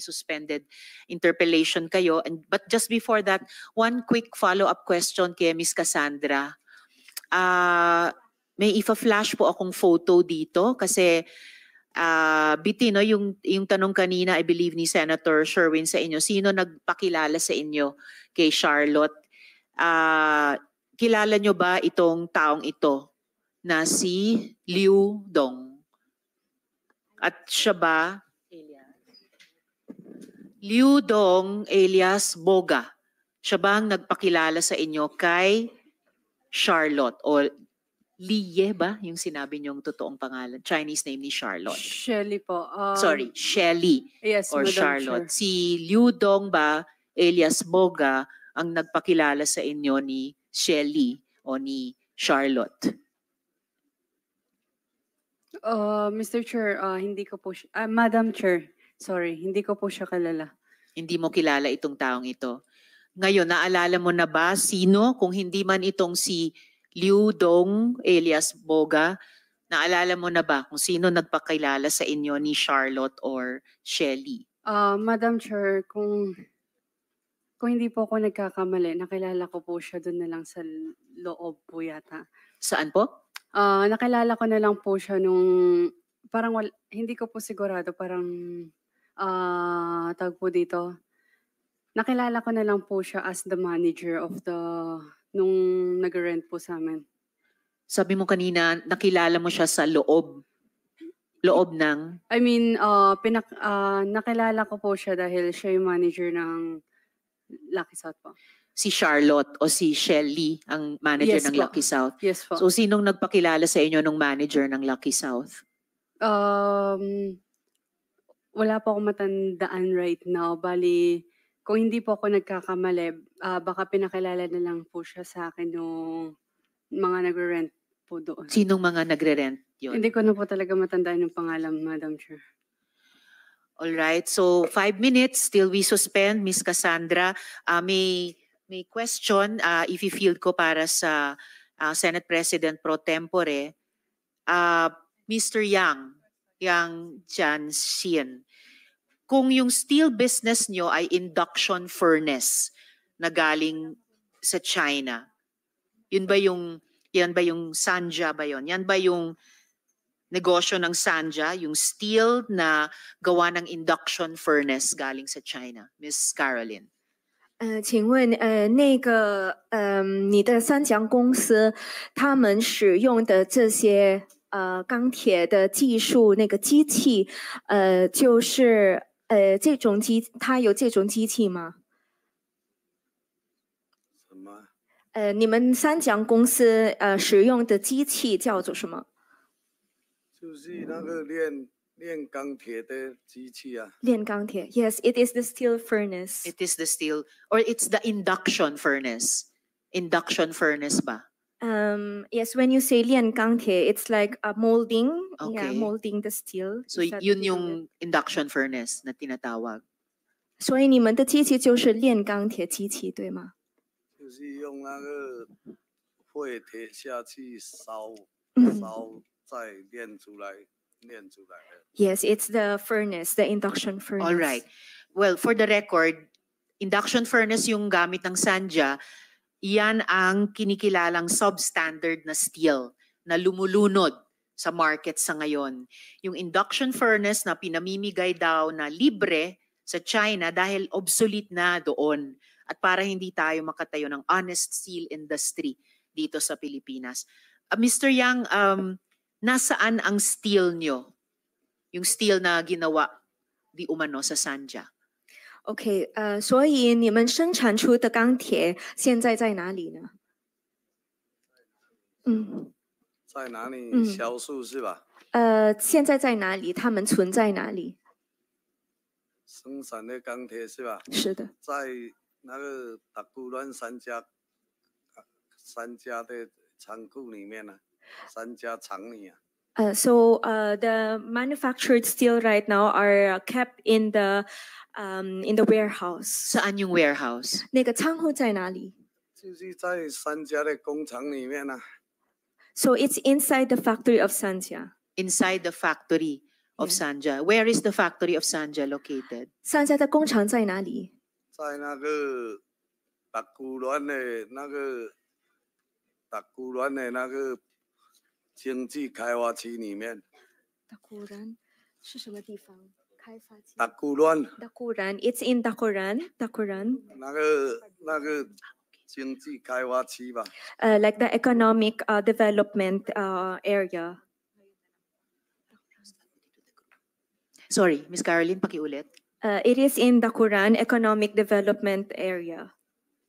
suspended interpellation kayo. And, but just before that, one quick follow-up question kay Ms. Cassandra. Uh, may ifa-flash po akong photo dito kasi uh, Biti, no, yung, yung tanong kanina, I believe ni Senator Sherwin sa inyo, sino nagpakilala sa inyo kay Charlotte? Uh, kilala nyo ba itong taong ito na si Liu Dong? At siya ba Liu Dong alias Boga. Siya ba ang nagpakilala sa inyo kay Charlotte o Liye ba yung sinabi niyong totoong pangalan? Chinese name ni Charlotte. Shelly po. Um, Sorry, Shelly yes, or Madam Charlotte. Chair. Si Liu Dong ba alias Boga ang nagpakilala sa inyo ni Shelly o ni Charlotte? Uh, Mr. Chair, uh, hindi ko po, uh, Madam Chair, Sorry, hindi ko po siya kalala. Hindi mo kilala itong taong ito. Ngayon, naalala mo na ba sino kung hindi man itong si Liu Dong alias Boga? Naalala mo na ba kung sino nagpakilala sa inyo ni Charlotte or Shelly? Uh, Madam Chair, kung kung hindi po ako nagkakamali, nakilala ko po siya doon na lang sa loob po yata. Saan po? Ah, nakilala ko na lang po siya nung parang wal, hindi ko po sigurado, parang ah, tawag po dito, nakilala ko na lang po siya as the manager of the, nung nag-rent po sa amin. Sabi mo kanina, nakilala mo siya sa loob. Loob ng... I mean, uh, pinak, ah, nakilala ko po siya dahil siya yung manager ng Lucky South po. si Charlotte o si Shelly ang manager Yes ng po. Lucky South. Yes po. So sinong nagpakilala sa inyo nung manager ng Lucky South? um, wala po akong matandaan right now. Bali, kung hindi po ako nagkakamali, ah, baka pinakilala na lang po siya sa akin nung mga nagre-rent po doon. Sinong mga nagre-rent yun? Hindi ko na po talaga matandaan yung pangalan, Madam Chair. All right. So five minutes till we suspend. Miss Cassandra, ah, may, may question ah, if ifi-field ko para sa ah, Senate President pro tempore. Ah, Mr. Yang, yang Jansin. Kung yung steel business nyo ay induction furnace na galing sa China, yun ba yung, yan ba yung Sanja ba yon? Yan ba yung negosyo ng Sanja, yung steel na gawa ng induction furnace galing sa China? Miss Caroline. 呃，请问，呃，那个，嗯、呃，你的三强公司，他们使用的这些 uh, 呃，钢铁的技术那个机器，呃，就是呃，这种机，它有这种机器吗？什么？呃，你们三江公司呃使用的机器叫做什么？就是那个炼炼钢铁的机器啊。炼钢铁，Yes，it is the steel furnace. It is the steel, or it's the induction furnace. Induction furnace 吧。Um, yes, when you say liankanghe, it's like a uh, molding. Okay. Yeah, molding the steel. So Is yun yung induction furnace na tinatawag. Yes, it's the furnace, the induction furnace. All right. Well, for the record, induction furnace yung gamit ng Sanja Iyan ang kinikilalang substandard na steel na lumulunod sa market sa ngayon. Yung induction furnace na pinamimigay daw na libre sa China dahil obsolete na doon at para hindi tayo makatayo ng honest steel industry dito sa Pilipinas. Uh, ah, Mr. Yang, um, nasaan ang steel nyo? Yung steel na ginawa di umano sa Sanja? OK，呃，所以你们生产出的钢铁现在在哪里呢？嗯，在哪里销售是吧？呃，现在在哪里？他们存在哪里？生产的钢铁是吧？是的，在那个达古乱三家三家的仓库里面呢，三家厂里啊。Uh, so uh, the manufactured steel right now are kept in the um, in the warehouse. Saan yung warehouse? So it's inside the factory of Sanja. Inside the factory of yeah. Sanja. Where is the factory of Sanja located? Sanja 的工厂在哪里？在那个达古兰的那个达古兰的那个。经济开发区里面。Takuran in Takuran。Takuran。那个那个经济开发区吧。呃、uh,，like the economic uh, development uh, Sorry, Miss Caroline, pakiulit. Uh, it is in Dakuran Economic Development Area.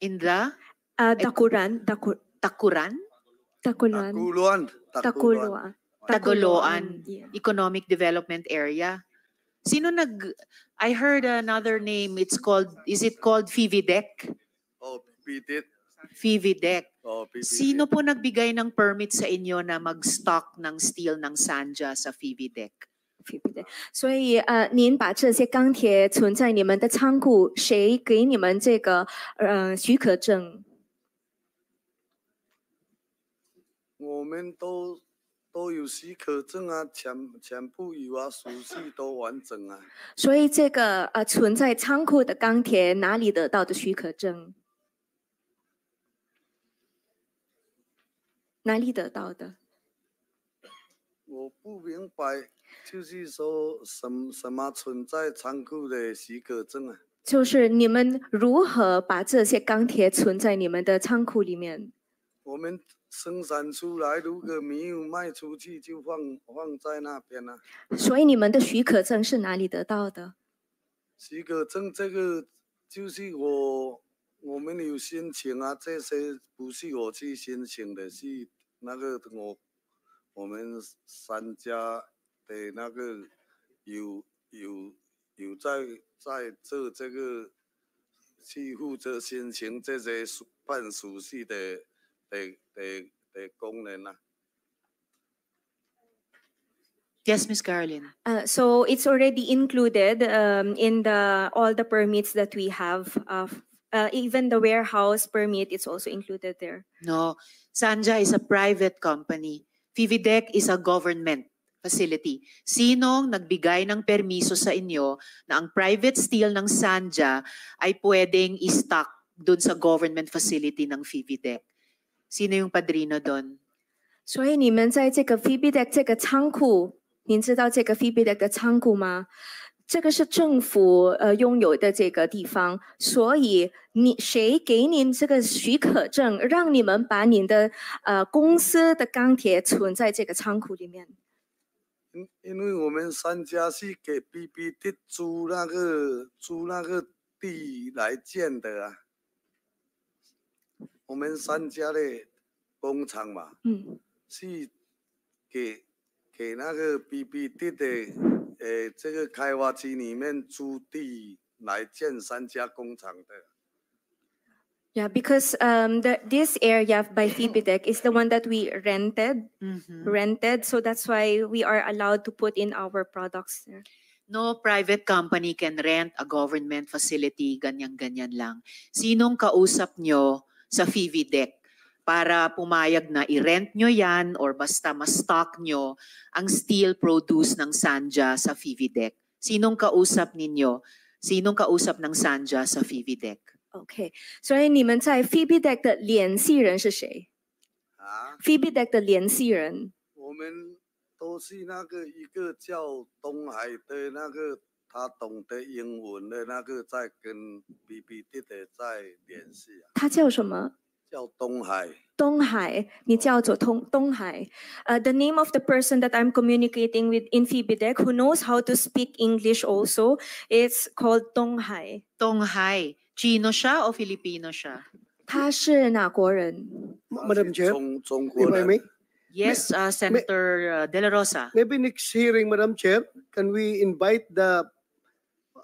In the? Uh, Dakuran. Daku Dakuran? Takuluan. Takuluan. Takuluan. Taguluan yeah. Economic Development Area. Sino nag I heard another name it's called is it called FIVIDEC? Oh, FIVIDEC. FIVIDEC. Oh, FIVIDEC. Sino po nagbigay ng permit sa inyo na mag-stock ng steel ng Sanja sa FIVIDEC? 对，所以呃，您把这些钢铁存在你们的仓库，谁给你们这个呃许可证？们都都有许可证啊，全全部有啊，手续都完整啊。所以这个呃，存在仓库的钢铁哪里得到的许可证？哪里得到的？我不明白，就是说什什么存在仓库的许可证啊？就是你们如何把这些钢铁存在你们的仓库里面？我们。生产出来如果没有卖出去，就放放在那边了。所以你们的许可证是哪里得到的？许可证这个就是我我们有申请啊，这些不是我去申请的，是那个我我们三家的那个有有有在在做这个去负责申请这些办手续的。Yes, Ms. Carolyn. Uh, so it's already included um, in the all the permits that we have. Uh, uh, even the warehouse permit is also included there. No, Sanja is a private company. Fividec is a government facility. Sinong nagbigay ng permiso sa inyo na ang private steel ng Sanja ay pwedeng i dun sa government facility ng Fividec? 所以你们在这个 b 比的这个仓库，您知道这个 b 比的的仓库吗？这个是政府呃拥有的这个地方，所以你谁给您这个许可证，让你们把您的呃公司的钢铁存在这个仓库里面？因为我们三家是给 BBD 租那个租那个地来建的啊。我们三家的工厂嘛，嗯，是给给那个 BBD 的呃这个开发区里面租地来建三家工厂的。Yeah, because um, the, this area by Fibitec is the one that we rented, mm-hmm. rented. So that's why we are allowed to put in our products there. No private company can rent a government facility, ganyan-ganyan lang. Sinong kausap nyo sa FIVDEC para pumayag na i-rent nyo yan or basta ma-stock nyo ang steel produce ng Sanja sa FIVDEC. Sinong kausap ninyo? Sinong kausap ng Sanja sa FIVDEC? Okay. So, ay, sa you guys at FIVDEC 的联系人是谁? Ah? FIVDEC 的联系人。我们都是那个一个叫东海的那个他懂得英文的那个在跟 B B the name of the person that I'm communicating with in Fibidec who knows how to speak English also, is called Dong Hai. Dong Filipino siya? 他是哪国人 Chair, Yes, uh, Senator uh, De La Rosa. maybe next hearing, Madam Chair, can we invite the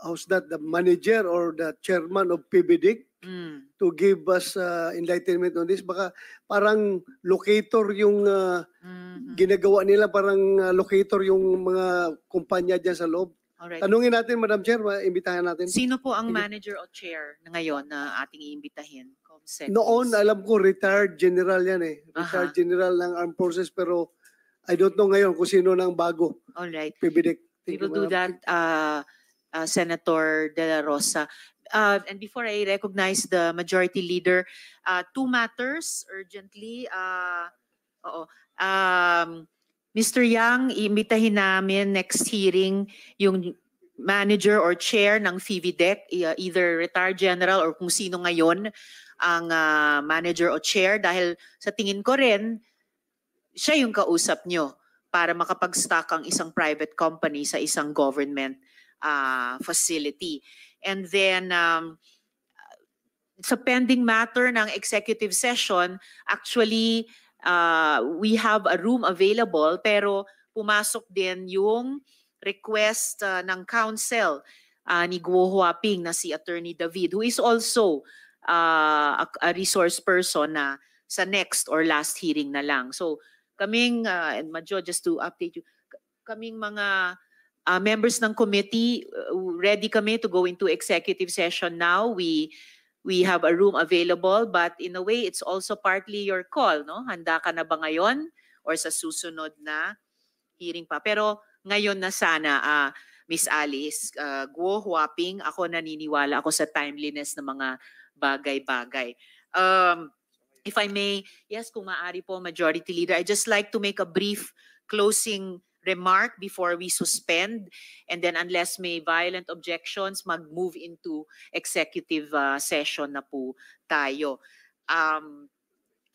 how's that, the manager or the chairman of PBDIC mm. to give us uh, enlightenment on this. Baka parang locator yung uh, mm-hmm. ginagawa nila, parang uh, locator yung mga kumpanya diyan sa loob. Alright. Tanungin natin, Madam Chair, imbitahan natin. Sino po ang manager o chair na ngayon na ating iimbitahin? Comsec. Noon, alam ko, retired general yan eh. Retired Aha. general ng Armed Forces, pero I don't know ngayon kung sino nang bago. Alright. PBDIC. We will do that. Uh, uh, Senator De La Rosa. Uh, and before I recognize the Majority Leader, uh, two matters urgently. Uh, oo, um, Mr. Yang, imitahin namin next hearing yung manager or chair ng FIVIDEC, uh, either retired general or kung sino ngayon ang uh, manager o chair dahil sa tingin ko rin, siya yung kausap nyo para makapag-stock ang isang private company sa isang government uh, facility. And then um, sa pending matter ng executive session, actually uh, we have a room available pero pumasok din yung request uh, ng counsel uh, ni Guo Huaping na si Attorney David who is also uh, a, a resource person na sa next or last hearing na lang. So kaming uh, and Madjo just to update you kaming mga Uh, members ng committee, uh, ready kami to go into executive session now. We we have a room available but in a way it's also partly your call, no? Handa ka na ba ngayon or sa susunod na hearing pa? Pero ngayon na sana uh, Miss Alice uh, Guo Huaping, ako naniniwala ako sa timeliness ng mga bagay-bagay. Um, if I may, yes, kung maaari po, Majority Leader, I just like to make a brief closing remark before we suspend. And then unless may violent objections, mag-move into executive uh, session na po tayo. Um,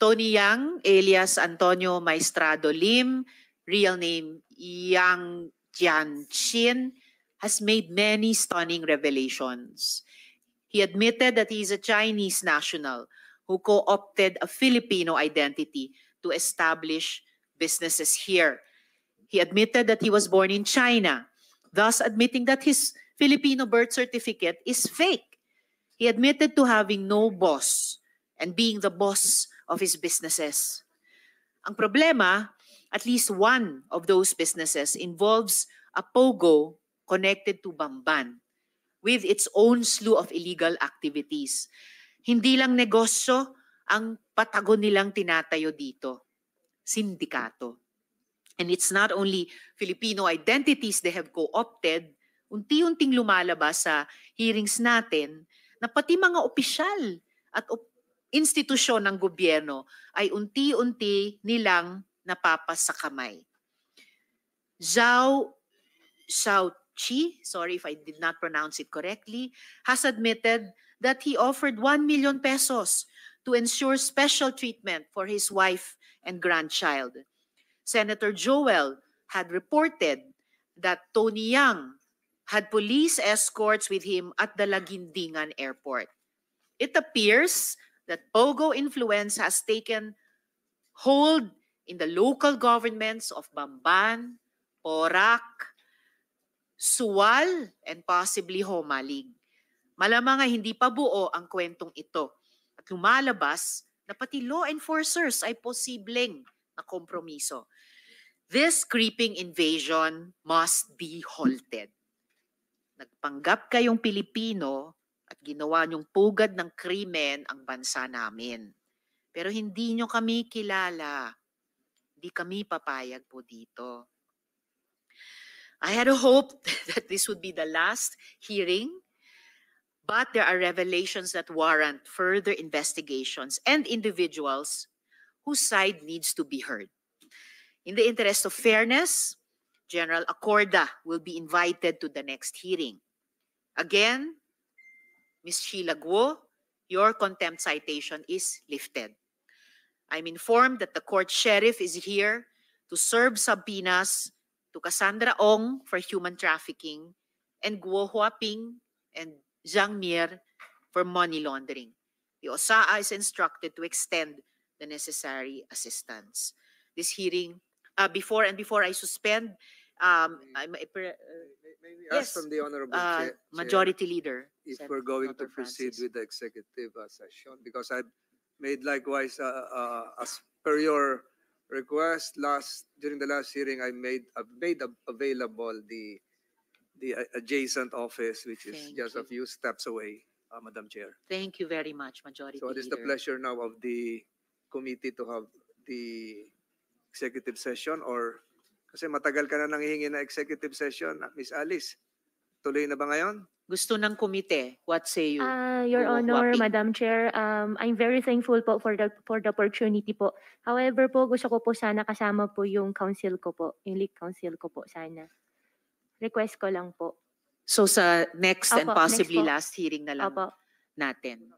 Tony Yang, alias Antonio Maestrado Lim, real name Yang Jianqin, has made many stunning revelations. He admitted that he is a Chinese national who co-opted a Filipino identity to establish businesses here. He admitted that he was born in China, thus admitting that his Filipino birth certificate is fake. He admitted to having no boss and being the boss of his businesses. Ang problema, at least one of those businesses involves a pogo connected to Bamban with its own slew of illegal activities. Hindi lang negosyo ang patago nilang tinatayo dito. Sindikato. And it's not only Filipino identities they have co-opted, unti-unting lumalabas sa hearings natin na pati mga opisyal at op- institusyon ng gobyerno ay unti-unti nilang napapasakamay. Zhao Zhao Shaoqi, sorry if I did not pronounce it correctly, has admitted that he offered 1 million pesos to ensure special treatment for his wife and grandchild. Senator Joel had reported that Tony Yang had police escorts with him at the Lagindingan airport. It appears that Pogo influence has taken hold in the local governments of Bamban, Porak, Suwal, and possibly Homalig. Malamang nga hindi pa buo ang kwentong ito. At lumalabas na pati law enforcers ay posibleng na kompromiso. This creeping invasion must be halted. Nagpanggap kayong Pilipino at ginawa niyong pugad ng krimen ang bansa namin. Pero hindi niyo kami kilala. Hindi kami papayag po dito. I had a hope that this would be the last hearing, but there are revelations that warrant further investigations and individuals whose side needs to be heard. In the interest of fairness, General Acorda will be invited to the next hearing. Again, Ms. Sheila Guo, your contempt citation is lifted. I'm informed that the court sheriff is here to serve subpoenas to Cassandra Ong for human trafficking and Guo Huaping and Zhang Mir for money laundering. The OSAA is instructed to extend the necessary assistance. This hearing, uh, before and before I suspend, um, may, may, may we ask yes, from the Honorable uh, Chair, Majority Leader. If Senator we're going Dr. to proceed Francis. with the executive uh, session, because I made likewise uh, uh, as per your request last during the last hearing, I made made available the the uh, adjacent office, which is Thank just you. a few steps away, uh, Madam Chair. Thank you very much, Majority. So it is the pleasure now of the committee to have the executive session or kasi matagal ka na nang hihingi na executive session, ah, Miss Alice. Tuloy na ba ngayon? Gusto ng komite. Eh. What say you? Uh, Your Honor, Wapi? Madam Chair, um, I'm very thankful po for the, for the opportunity po. However po, gusto ko po sana kasama po yung council ko po, yung league council ko po sana. Request ko lang po. So sa next Opo, and possibly next last hearing na lang Opo. natin.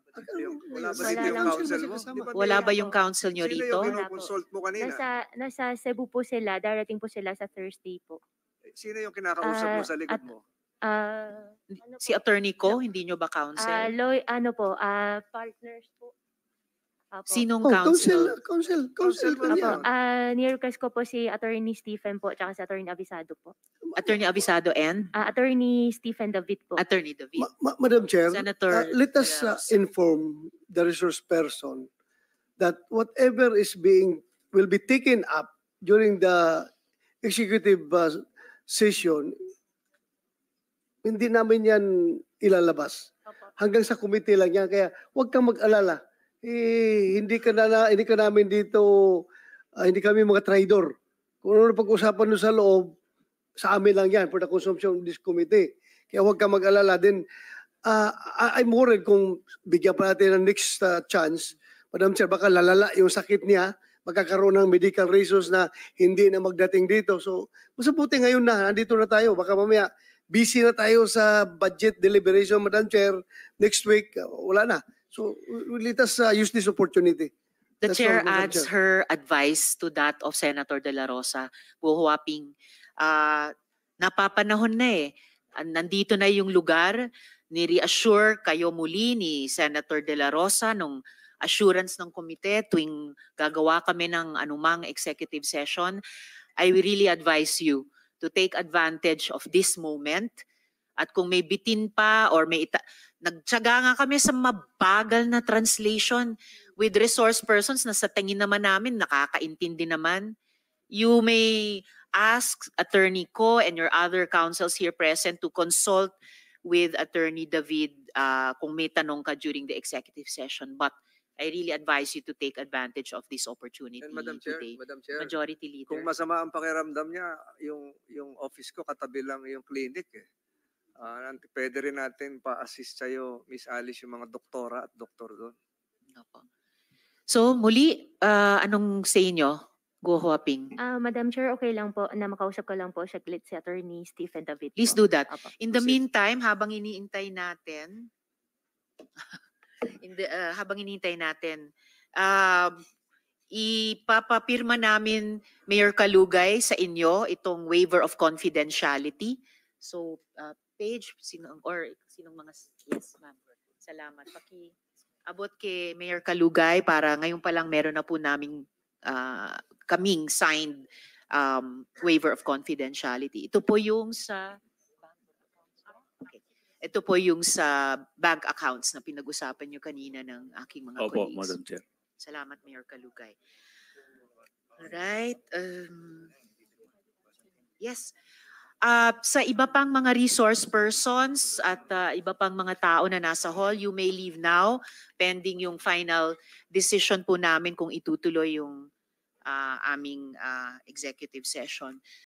Wala ba, wala yung lang, counsel mo? wala ba yung council nyo rito? Sino yung kinoconsult mo kanina? Nasa, nasa Cebu po sila. Darating po sila sa Thursday po. Eh, sino yung kinakausap mo ah, sa likod mo? Uh, ano si attorney ko, hindi nyo ba ah, counsel? Uh, law, ano po, uh, partners Apo. Sinong Oh, counsel? council, council, council ba Apo, niya? ah, ni-request ko po si Attorney Stephen po, tsaka si Attorney Abisado po. Attorney Abisado and Ah, Attorney Stephen David po. Attorney David. Ma- ma- Madam Chair, uh, let us uh, inform the resource person that whatever is being, will be taken up during the executive uh, session, hindi namin yan ilalabas. Hanggang sa committee lang yan. Kaya huwag kang mag-alala eh, hindi ka na, hindi ka namin dito, uh, hindi kami mga traitor. Kung ano pag-usapan nyo sa loob, sa amin lang yan for the consumption of this committee. Kaya huwag ka mag-alala din. Uh, ah, ah, I'm worried kung bigyan pa natin ng next uh, chance, Madam Chair, baka lalala yung sakit niya, magkakaroon ng medical reasons na hindi na magdating dito. So, masabuti ngayon na, nandito na tayo. Baka mamaya, busy na tayo sa budget deliberation, Madam Chair. Next week, wala na. So let us uh, use this opportunity. The That's chair all, adds chair. her advice to that of Senator De La Rosa, Guhuaping, uh, ah, napapanahon na eh. Nandito na yung lugar, ni-reassure kayo muli ni Senator De La Rosa nung assurance ng komite tuwing gagawa kami ng anumang executive session. I really advise you to take advantage of this moment at kung may bitin pa or may ita- nagtsaga nga kami sa mabagal na translation with resource persons na sa tingin naman namin nakakaintindi naman. You may ask Attorney Ko and your other counsels here present to consult with Attorney David uh, kung may tanong ka during the executive session. But I really advise you to take advantage of this opportunity and Madam Chair, today. Madam Chair, Majority Leader. Kung masama ang pakiramdam niya, yung, yung office ko katabi lang yung clinic eh. Uh, pwede rin natin pa-assist sa'yo, Miss Alice, yung mga doktora at doktor doon. Opo. So muli, uh, anong sa inyo, Go Huaping? Uh, ah, Madam Chair, okay lang po na makausap ko lang po saglit si Attorney Stephen David. Please do that. Opo. In the meantime, habang iniintay natin, in the, uh, habang iniintay natin, uh, ipapapirma namin, Mayor Kalugay, sa inyo itong waiver of confidentiality. So, uh, page sino or sinong mga yes ma'am. Salamat. Paki abot kay Mayor Kalugay para ngayon pa lang meron na po naming uh, kaming signed um, waiver of confidentiality. Ito po yung sa okay. ito po yung sa bank accounts na pinag-usapan nyo kanina ng aking mga Opo, colleagues. Madam Chair. Salamat, Mayor Kalugay. All right. Um, yes. Uh, sa iba pang mga resource persons at uh, iba pang mga tao na nasa hall, you may leave now pending yung final decision po namin kung itutuloy yung uh, aming uh, executive session.